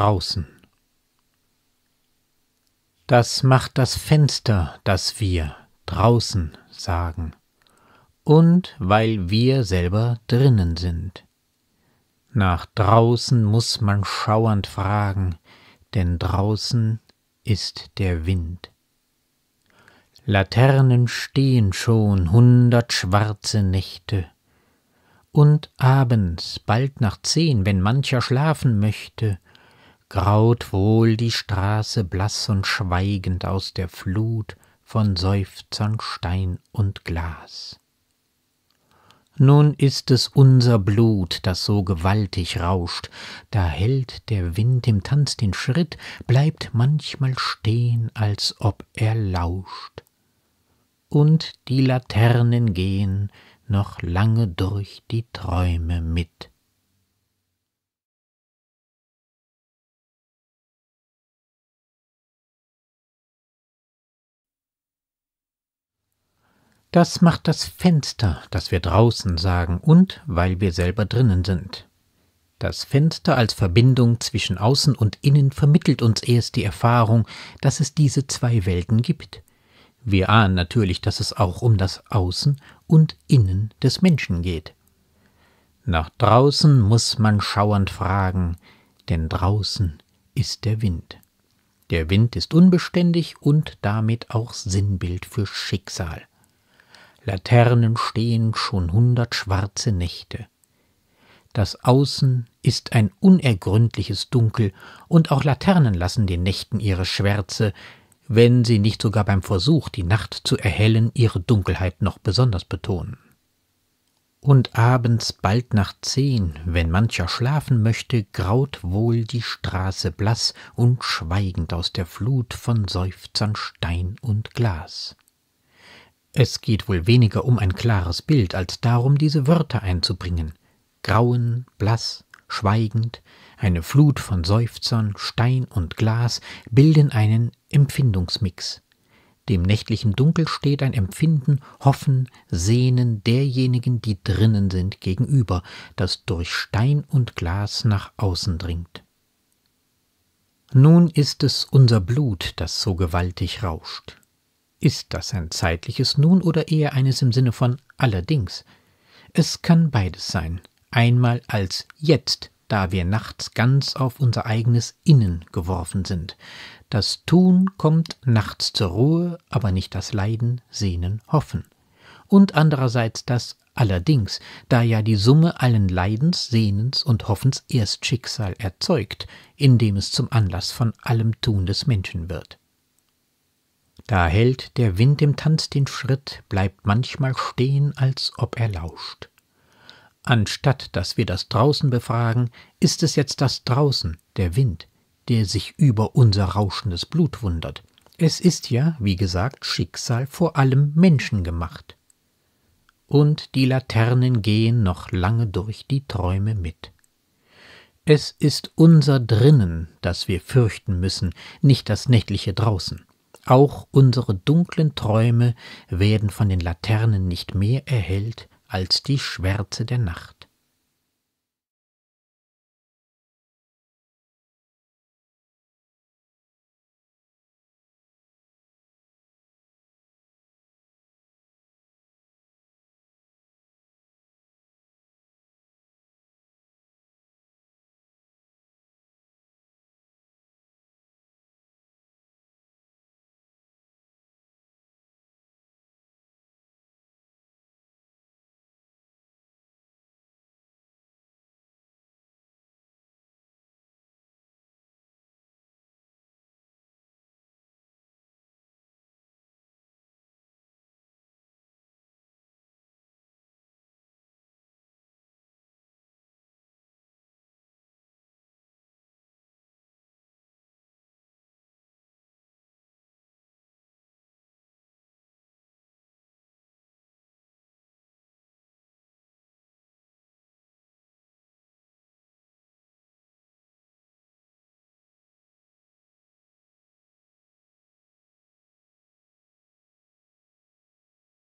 draußen. Das macht das Fenster, das wir draußen sagen, und weil wir selber drinnen sind. Nach draußen muß man schauernd fragen, denn draußen ist der Wind. Laternen stehen schon hundert schwarze Nächte, und abends, bald nach zehn, wenn mancher schlafen möchte, graut wohl die Straße blass und schweigend aus der Flut von Seufzern Stein und Glas. Nun ist es unser Blut, das so gewaltig rauscht, da hält der Wind im Tanz den Schritt, bleibt manchmal stehen, als ob er lauscht. Und die Laternen gehen noch lange durch die Träume mit. Das macht das Fenster, das wir draußen sagen und weil wir selber drinnen sind. Das Fenster als Verbindung zwischen Außen und Innen vermittelt uns erst die Erfahrung, dass es diese zwei Welten gibt. Wir ahnen natürlich, dass es auch um das Außen und Innen des Menschen geht. Nach draußen muss man schauernd fragen, denn draußen ist der Wind. Der Wind ist unbeständig und damit auch Sinnbild für Schicksal. Laternen stehen schon hundert schwarze Nächte. Das Außen ist ein unergründliches Dunkel, und auch Laternen lassen den Nächten ihre Schwärze, wenn sie nicht sogar beim Versuch, die Nacht zu erhellen, ihre Dunkelheit noch besonders betonen. Und abends bald nach zehn, wenn mancher schlafen möchte, graut wohl die Straße blass und schweigend aus der Flut von Seufzern Stein und Glas. Es geht wohl weniger um ein klares Bild, als darum, diese Wörter einzubringen. Grauen, blass, schweigend, eine Flut von Seufzern, Stein und Glas bilden einen Empfindungsmix. Dem nächtlichen Dunkel steht ein Empfinden, Hoffen, Sehnen derjenigen, die drinnen sind, gegenüber, das durch Stein und Glas nach außen dringt. Nun ist es unser Blut, das so gewaltig rauscht. Ist das ein zeitliches Nun oder eher eines im Sinne von allerdings? Es kann beides sein. Einmal als jetzt, da wir nachts ganz auf unser eigenes Innen geworfen sind. Das Tun kommt nachts zur Ruhe, aber nicht das Leiden, Sehnen, Hoffen. Und andererseits das Allerdings, da ja die Summe allen Leidens, Sehnens und Hoffens erst Schicksal erzeugt, indem es zum Anlass von allem Tun des Menschen wird. Da hält der Wind im Tanz den Schritt, bleibt manchmal stehen, als ob er lauscht. Anstatt dass wir das Draußen befragen, ist es jetzt das Draußen, der Wind, der sich über unser rauschendes Blut wundert. Es ist ja, wie gesagt, Schicksal vor allem Menschen gemacht. Und die Laternen gehen noch lange durch die Träume mit. Es ist unser Drinnen, das wir fürchten müssen, nicht das nächtliche Draußen. Auch unsere dunklen Träume werden von den Laternen nicht mehr erhellt als die Schwärze der Nacht.